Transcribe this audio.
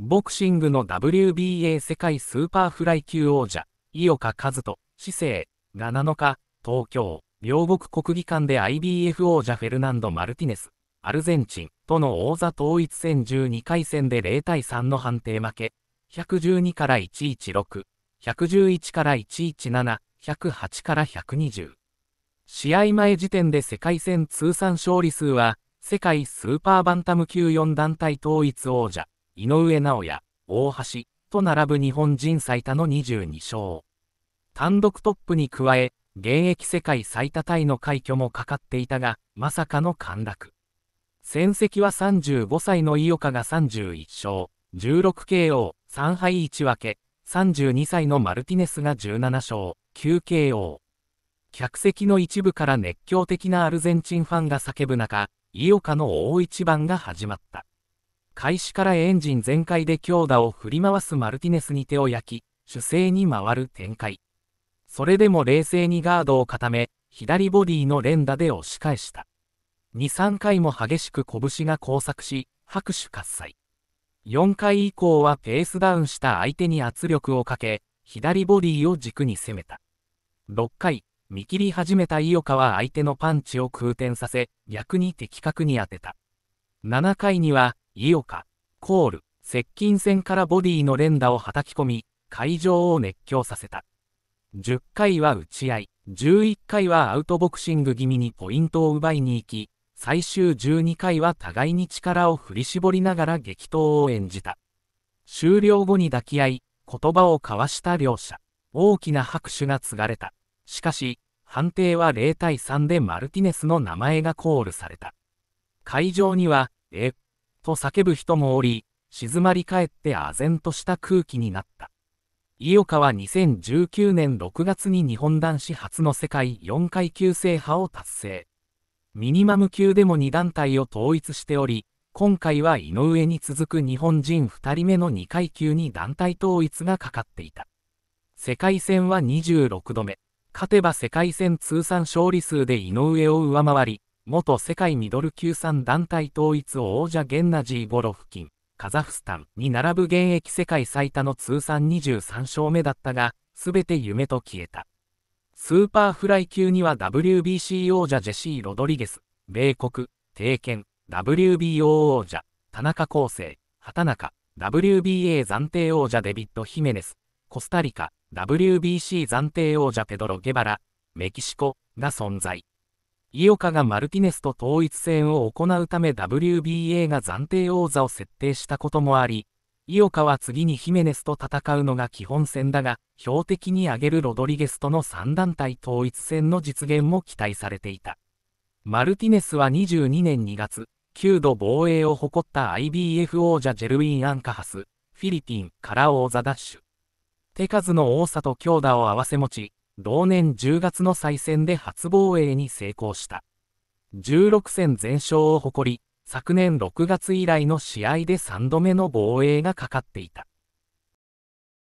ボクシングの WBA 世界スーパーフライ級王者、井岡和人、市政が7日、東京、両国国技館で IBF 王者フェルナンド・マルティネス、アルゼンチンとの王座統一戦12回戦で0対3の判定負け、112から116、111から117、108から120。試合前時点で世界戦通算勝利数は、世界スーパーバンタム級4団体統一王者、井上尚弥、大橋と並ぶ日本人最多の22勝。単独トップに加え、現役世界最多タイの快挙もかかっていたが、まさかの陥落。戦績は35歳の井岡が31勝、16KO、3敗1分け、32歳のマルティネスが17勝、9KO。客席の一部から熱狂的なアルゼンチンファンが叫ぶ中、井岡の大一番が始まった。開始からエンジン全開で強打を振り回すマルティネスに手を焼き、主勢に回る展開。それでも冷静にガードを固め、左ボディの連打で押し返した。2、3回も激しく拳が交錯し、拍手喝采。4回以降はペースダウンした相手に圧力をかけ、左ボディを軸に攻めた。6回、見切り始めた井岡は相手のパンチを空転させ、逆に的確に当てた。7回には、井岡、コール、接近戦からボディの連打を叩き込み、会場を熱狂させた。10回は打ち合い、11回はアウトボクシング気味にポイントを奪いに行き、最終12回は互いに力を振り絞りながら激闘を演じた。終了後に抱き合い、言葉を交わした両者。大きな拍手が継がれた。しかし、判定は0対3でマルティネスの名前がコールされた。会場には、え、と叫ぶ人もおり、静まり返って唖然とした空気になった。井岡は2019年6月に日本男子初の世界4階級制覇を達成。ミニマム級でも2団体を統一しており、今回は井上に続く日本人2人目の2階級に団体統一がかかっていた。世界戦は26度目。勝てば世界戦通算勝利数で井上を上回り、元世界ミドル級3団体統一王者ゲンナジー・ゴロフキン、カザフスタンに並ぶ現役世界最多の通算23勝目だったが、すべて夢と消えた。スーパーフライ級には WBC 王者ジェシー・ロドリゲス、米国、帝拳、WBO 王者、田中康生、畑中、WBA 暫定王者デビッド・ヒメネス、コスタリカ、WBC 暫定王者ペドロ・ゲバラ、メキシコが存在。井岡がマルティネスと統一戦を行うため WBA が暫定王座を設定したこともあり、井岡は次にヒメネスと戦うのが基本戦だが、標的に挙げるロドリゲスとの3団体統一戦の実現も期待されていた。マルティネスは22年2月、9度防衛を誇った IBF 王者ジェルウィン・アンカハス、フィリピンから王座奪取。手数の多さと強打を合わせ持ち、同年10月の再戦で初防衛に成功した。16戦全勝を誇り、昨年6月以来の試合で3度目の防衛がかかっていた。